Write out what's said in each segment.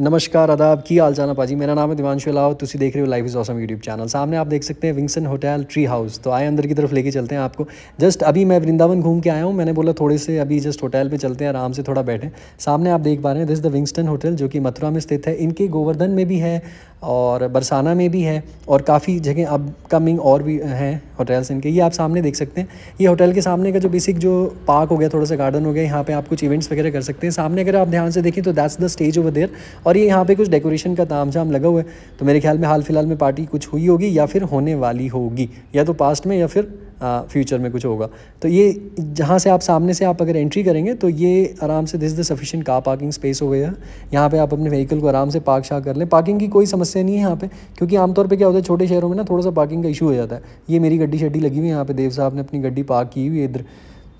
नमस्कार आदाब की हाल जाना पाजी मेरा नाम है दिवानशु लाव तुम देख रहे हो life is awesome YouTube channel सामने आप देख सकते हैं विंगसन होटल ट्री हाउस तो आए अंदर की तरफ लेके चलते हैं आपको जस्ट अभी मैं वृंदावन घूम के आया हूँ मैंने बोला थोड़े से अभी जस्ट होटल पे चलते हैं आराम से थोड़ा बैठे सामने आप देख पा रहे हैं दिस द विंगस्टन होटल जो कि मथुरा में स्थित है इनके गोवर्धन में भी है और बरसाना में भी है और काफ़ी जगह अब कमिंग और भी हैं होटल्स इनके ये आप सामने देख सकते हैं ये होटल के सामने का जो बेसिक जो पार्क हो गया थोड़ा सा गार्डन हो गया यहाँ पे आप कुछ इवेंट्स वगैरह कर सकते हैं सामने अगर आप ध्यान से देखें तो that's the stage over there और ये यहाँ पे कुछ डेकोरेशन का ताम झाम लगा हुआ है तो मेरे ख्याल में हाल फिलहाल में पार्टी कुछ हुई होगी या फिर होने वाली होगी या तो पास्ट में या फिर फ्यूचर में कुछ होगा तो ये जहाँ से आप सामने से आप अगर एंट्री करेंगे तो ये आराम से this the sufficient car parking space हो गया यहाँ पे आप अपने व्हीकल को आराम से पार्क शार्क कर लें पार्किंग की कोई समस्या नहीं है यहाँ पे क्योंकि आमतौर पे क्या होता है छोटे शहरों में ना थोड़ा सा पार्किंग का इशू हो जाता है ये मेरी गड्डी शड्डी लगी हुई है यहाँ पे देव साहब ने अपनी गड्डी पार्क की हुई इधर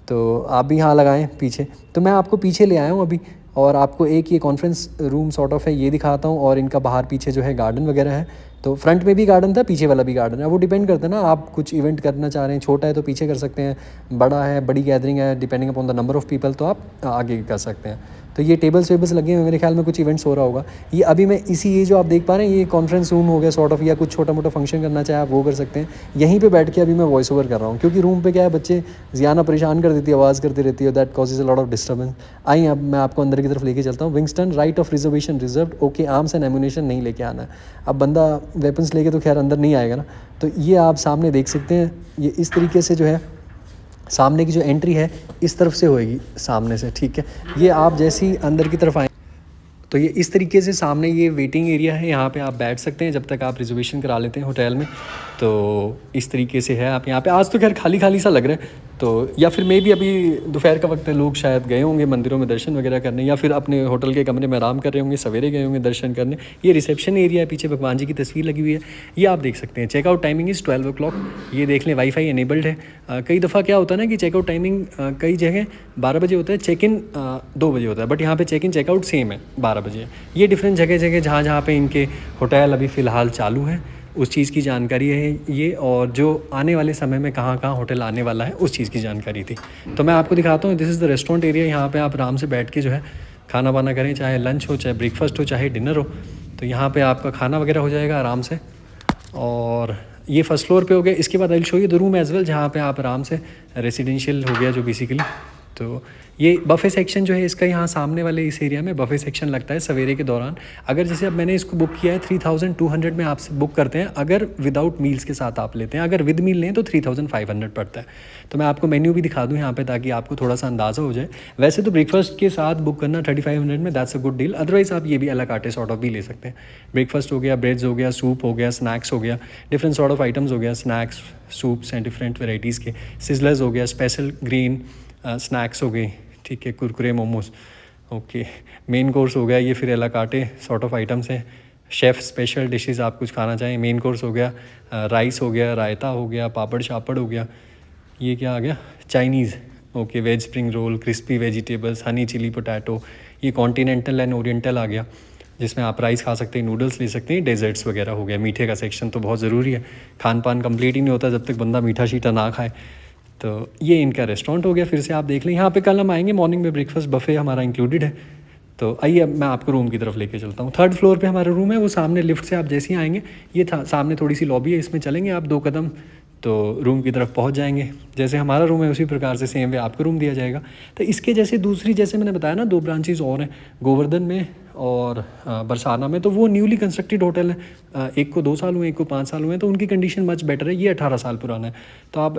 तो आप भी यहाँ लगाएं पीछे तो मैं आपको पीछे ले आया हूँ अभी और आपको एक ये कॉन्फ्रेंस रूम सॉर्ट ऑफ है ये दिखाता हूँ और इनका बाहर पीछे जो है गार्डन वगैरह है तो फ्रंट में भी गार्डन था पीछे वाला भी गार्डन है वो डिपेंड करता है ना आप कुछ इवेंट करना चाह रहे हैं छोटा है तो पीछे कर सकते हैं बड़ा है बड़ी गैदरिंग है depending upon the number of people तो आप आगे कर सकते हैं तो ये टेबल्स वेबल्स लगे हुए मेरे ख्याल में कुछ इवेंट्स हो रहा होगा ये अभी मैं इसी ये जो आप देख पा रहे हैं ये कॉन्फ्रेंस रूम हो गया सॉर्ट ऑफ या कुछ छोटा मोटा फंक्शन करना चाहे आप वो कर सकते हैं यहीं पर बैठ के अभी मैं वॉइस ओवर कर रहा हूँ क्योंकि रूम पर क्या है बच्चे ज़्यादा परेशान कर देती है आवाज़ करती रहती है that cause is a lot of disturbance I अब मैं आपको अंदर की तरफ लेके चलता हूँ विंगस्टन right of reservation reserve okay arms and ammunition नहीं लेके आना है अब बंदा वेपन्स लेके तो खैर अंदर नहीं आएगा ना तो ये आप सामने देख सकते हैं ये इस तरीके से जो है सामने की जो एंट्री है इस तरफ से होएगी सामने से ठीक है ये आप जैसे ही अंदर की तरफ आए तो ये इस तरीके से सामने ये वेटिंग एरिया है यहाँ पे आप बैठ सकते हैं जब तक आप रिजर्वेशन करा लेते हैं होटल में तो इस तरीके से है आप यहाँ पे आज तो खैर खाली खाली सा लग रहा है तो या फिर मे भी अभी दोपहर का वक्त है लोग शायद गए होंगे मंदिरों में दर्शन वगैरह करने या फिर अपने होटल के कमरे में आराम कर रहे होंगे सवेरे गए होंगे दर्शन करने ये रिसेप्शन एरिया है पीछे भगवान जी की तस्वीर लगी हुई है ये आप देख सकते हैं checkout timing is twelve o ये देख लें वाईफाई एनेबल्ड है आ, कई दफ़ा क्या होता है ना कि चेकआउट टाइमिंग कई जगह बारह बजे होता है चेक इन दो बजे होता है बट यहाँ पर चेक इन चेकआउट सेम है बारह बजे ये डिफरेंट जगह जगह जहाँ जहाँ पर इनके होटल अभी फ़िलहाल चालू हैं उस चीज़ की जानकारी है ये और जो आने वाले समय में कहाँ कहाँ होटल आने वाला है उस चीज़ की जानकारी थी तो मैं आपको दिखाता हूँ this is the restaurant area यहाँ पर आप आराम से बैठ के जो है खाना वाना करें चाहे लंच हो चाहे ब्रेकफास्ट हो चाहे डिनर हो तो यहाँ पर आपका खाना वगैरह हो जाएगा आराम से और ये फर्स्ट फ्लोर पे हो गया इसके बाद I show you the room as well जहाँ पे आप आराम से रेसिडेंशियल हो गया जो बेसिकली तो ये बफ़े सेक्शन जो है इसका यहाँ सामने वाले इस एरिया में बफ़े सेक्शन लगता है सवेरे के दौरान अगर जैसे अब मैंने इसको बुक किया है थ्री थाउजेंड टू हंड्रेड में आपसे बुक करते हैं अगर विदाउट मील्स के साथ आप लेते हैं अगर विद मील लें तो थ्री थाउजेंड फाइव हंड्रेड पड़ता है तो मैं आपको मेन्यू भी दिखा दूँ यहाँ पर ताकि आपको थोड़ा सा अंदाज़ा हो जाए वैसे तो ब्रेकफास्ट के साथ बुक करना थर्टी फाइव हंड्रेड में that's a good deal otherwise आप ये भी अलग आटे सॉर्ट ऑफ भी ले सकते हैं ब्रेकफास्ट हो गया ब्रेड्स हो गया सूप हो गया स्नैक्स हो गया डिफरेंट सॉर्ट ऑफ आइटम्स हो गया snacks soups and different varieties के सिजलर्स हो गया स्पेशल ग्रीन स्नैक्स हो गई ठीक है Kurkure momos okay main course हो गया ये फिर a la carte sort of items हैं शेफ़ स्पेशल डिशेस आप कुछ खाना चाहें मेन कोर्स हो गया राइस हो गया रायता हो गया पापड़ शापड़ हो गया ये क्या आ गया Chinese okay veg spring roll crispy vegetables honey chilli potato ये कॉन्टीनेंटल एंड ओरिएंटल आ गया जिसमें आप राइस खा सकते हैं नूडल्स ले सकते हैं डेजर्ट्स वगैरह हो गया मीठे का सेक्शन तो बहुत ज़रूरी है खान पान कम्प्लीट ही नहीं होता जब तक बंदा मीठा शीठा ना खाए तो ये इनका रेस्टोरेंट हो गया फिर से आप देख लें यहाँ पे कल हम आएंगे मॉर्निंग में ब्रेकफास्ट बफे हमारा इंक्लूडेड है तो आइए अब मैं आपको रूम की तरफ लेके चलता हूँ थर्ड फ्लोर पे हमारा रूम है वो सामने लिफ्ट से आप जैसे ही आएंगे ये था सामने थोड़ी सी लॉबी है इसमें चलेंगे आप दो कदम तो रूम की तरफ पहुंच जाएंगे जैसे हमारा रूम है उसी प्रकार से सेम वे आपको रूम दिया जाएगा तो इसके जैसे दूसरी जैसे मैंने बताया ना दो ब्रांचेज और हैं गोवर्धन में और बरसाना में तो वो न्यूली कंस्ट्रक्टेड होटल है एक को दो साल हुए एक को पाँच साल हुए हैं तो उनकी कंडीशन मच बेटर है ये अठारह साल पुराना है तो आप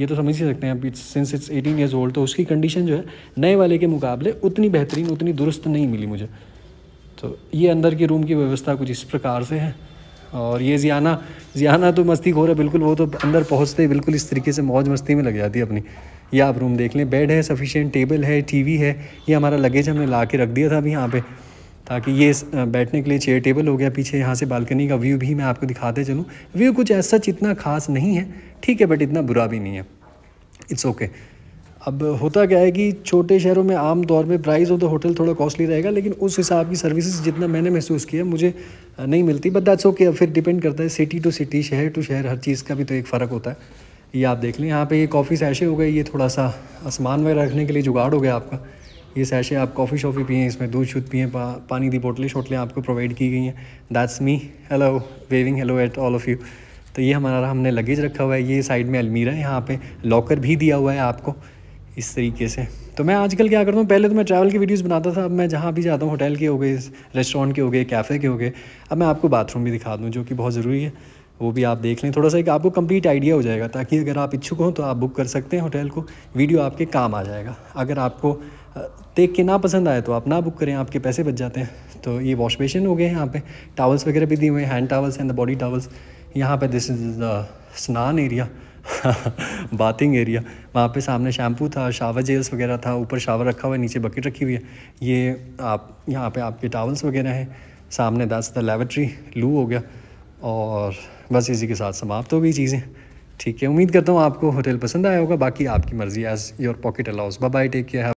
ये तो समझ ही सकते हैं since it's eighteen years old तो उसकी कंडीशन जो है नए वाले के मुकाबले उतनी बेहतरीन उतनी दुरुस्त नहीं मिली मुझे तो ये अंदर के रूम की व्यवस्था कुछ इस प्रकार से है और ये जियाना जियाना तो मस्ती रहा है बिल्कुल वो तो अंदर पहुँचते ही बिल्कुल इस तरीके से मौज मस्ती में लग जाती है अपनी ये आप रूम देख लें बेड है सफिशेंट टेबल है टीवी है ये हमारा लगेज हमने ला के रख दिया था अभी यहाँ पे ताकि ये बैठने के लिए चेयर टेबल हो गया पीछे यहाँ से बालकनी का व्यू भी मैं आपको दिखाते चलूँ व्यू कुछ ऐसा इतना खास नहीं है ठीक है बट इतना बुरा भी नहीं है इट्स ओके okay. अब होता क्या है कि छोटे शहरों में आम तौर में प्राइस ऑफ द होटल थोड़ा कॉस्टली रहेगा लेकिन उस हिसाब की सर्विसेज जितना मैंने महसूस किया मुझे नहीं मिलती बट दैट्स ओके फिर डिपेंड करता है सिटी टू सिटी शहर टू शहर हर चीज़ का भी तो एक फ़र्क होता है ये आप देख लें यहाँ पे ये कॉफ़ी सैशे हो गए ये थोड़ा सा आसमान वगैरह रखने के लिए जुगाड़ हो गया आपका ये सैशे आप कॉफ़ी शॉफ़ी पिए इसमें दूध शूध पिए पा, पानी दी बोटलें शोटलें आपको प्रोवाइड की गई हैं that's me hello waving hello at all of you तो ये हमारा हमने लगेज रखा हुआ है ये साइड में अलमीरा है यहाँ पर लॉकर भी दिया हुआ है आपको इस तरीके से तो मैं आजकल क्या करता हूँ पहले तो मैं ट्रैवल की वीडियोस बनाता था अब मैं जहाँ भी जाता हूँ होटल के हो गए रेस्टोरेंट के हो गए कैफ़े के हो गए अब मैं आपको बाथरूम भी दिखा दूँ जो कि बहुत ज़रूरी है वो भी आप देख लें थोड़ा सा एक आपको कंप्लीट आइडिया हो जाएगा ताकि अगर आप इच्छुक हों तो आप बुक कर सकते हैं होटल को वीडियो आपके काम आ जाएगा अगर आपको देख के ना पसंद आए तो आप ना बुक करें आपके पैसे बच जाते हैं तो ये वॉश बेसिन हो गए हैं यहाँ पे टावल्स वगैरह भी दिए हुए हैं hand towels and the body towels यहाँ पे दिस इज़ द स्नान एरिया बाथिंग एरिया वहाँ पे सामने शैम्पू था शावर जेल्स वगैरह था ऊपर शावर रखा हुआ है नीचे बकेट रखी हुई है ये आप यहाँ पे आपके टावल्स वगैरह हैं सामने दस द लेबरेटरी लू हो गया और बस इसी के साथ समाप्त हो गई चीज़ें ठीक है उम्मीद करता हूँ आपको होटल पसंद आया होगा बाकी आपकी मर्ज़ी as your pocket allows bye take care